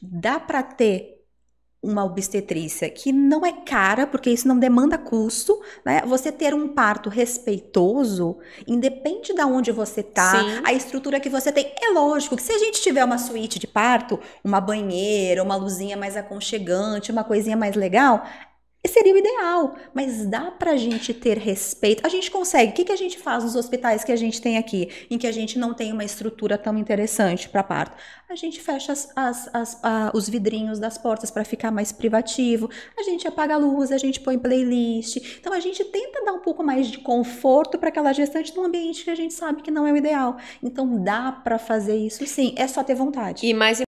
dá para ter uma obstetrícia que não é cara, porque isso não demanda custo, né? Você ter um parto respeitoso, independe da onde você tá, Sim. a estrutura que você tem. É lógico que se a gente tiver uma suíte de parto, uma banheira, uma luzinha mais aconchegante, uma coisinha mais legal, seria o ideal, mas dá para a gente ter respeito. A gente consegue. O que, que a gente faz nos hospitais que a gente tem aqui, em que a gente não tem uma estrutura tão interessante para parto? A gente fecha as, as, as, a, os vidrinhos das portas para ficar mais privativo, a gente apaga a luz, a gente põe playlist. Então a gente tenta dar um pouco mais de conforto para aquela gestante num ambiente que a gente sabe que não é o ideal. Então dá para fazer isso sim, é só ter vontade. E mais